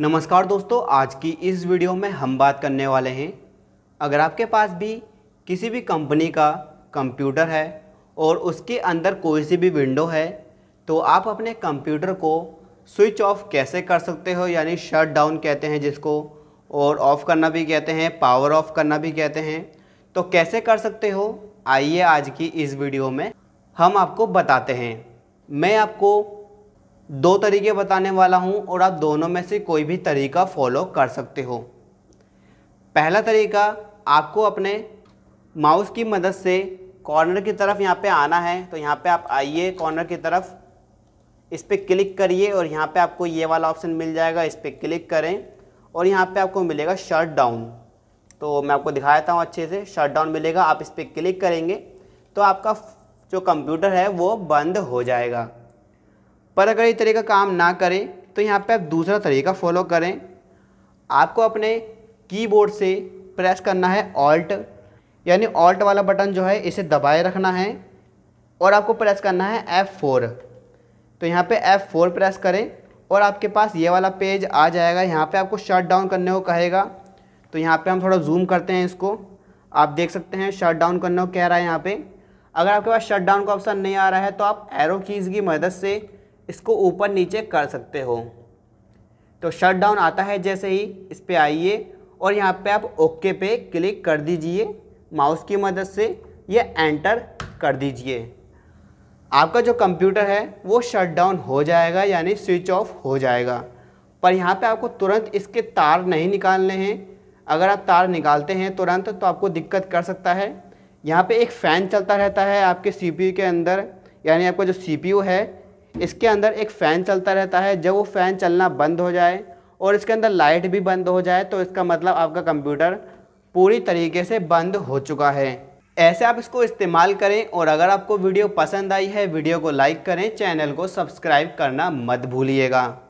नमस्कार दोस्तों आज की इस वीडियो में हम बात करने वाले हैं अगर आपके पास भी किसी भी कंपनी का कंप्यूटर है और उसके अंदर कोई सी भी विंडो है तो आप अपने कंप्यूटर को स्विच ऑफ कैसे कर सकते हो यानी शट डाउन कहते हैं जिसको और ऑफ़ करना भी कहते हैं पावर ऑफ़ करना भी कहते हैं तो कैसे कर सकते हो आइए आज की इस वीडियो में हम आपको बताते हैं मैं आपको दो तरीके बताने वाला हूँ और आप दोनों में से कोई भी तरीका फॉलो कर सकते हो पहला तरीका आपको अपने माउस की मदद से कॉर्नर की तरफ यहाँ पे आना है तो यहाँ पे आप आइए कॉर्नर की तरफ इस पर क्लिक करिए और यहाँ पे आपको ये वाला ऑप्शन मिल जाएगा इस पर क्लिक करें और यहाँ पे आपको मिलेगा शट डाउन तो मैं आपको दिखाता हूँ अच्छे से शट डाउन मिलेगा आप इस पर क्लिक करेंगे तो आपका जो कंप्यूटर है वो बंद हो जाएगा पर अगर ये तरीका काम ना करे तो यहाँ पे आप दूसरा तरीका फॉलो करें आपको अपने कीबोर्ड से प्रेस करना है ऑल्ट यानी ऑल्ट वाला बटन जो है इसे दबाए रखना है और आपको प्रेस करना है F4 तो यहाँ पे F4 प्रेस करें और आपके पास ये वाला पेज आ जाएगा यहाँ पे आपको शट डाउन करने को कहेगा तो यहाँ पे हम थोड़ा जूम करते हैं इसको आप देख सकते हैं शट डाउन करने को कह रहा है यहाँ पे अगर आपके पास शट डाउन का ऑप्शन नहीं आ रहा है तो आप एरो कीज़ की मदद से इसको ऊपर नीचे कर सकते हो तो शट डाउन आता है जैसे ही इस पर आइए और यहाँ पे आप ओके पे क्लिक कर दीजिए माउस की मदद से या एंटर कर दीजिए आपका जो कंप्यूटर है वो शट डाउन हो जाएगा यानी स्विच ऑफ हो जाएगा पर यहाँ पे आपको तुरंत इसके तार नहीं निकालने हैं अगर आप तार निकालते हैं तुरंत तो आपको दिक्कत कर सकता है यहाँ पे एक फ़ैन चलता रहता है आपके सीपीयू के अंदर यानी आपका जो सीपीयू है इसके अंदर एक फ़ैन चलता रहता है जब वो फ़ैन चलना बंद हो जाए और इसके अंदर लाइट भी बंद हो जाए तो इसका मतलब आपका कंप्यूटर पूरी तरीके से बंद हो चुका है ऐसे आप इसको इस्तेमाल करें और अगर आपको वीडियो पसंद आई है वीडियो को लाइक करें चैनल को सब्सक्राइब करना मत भूलिएगा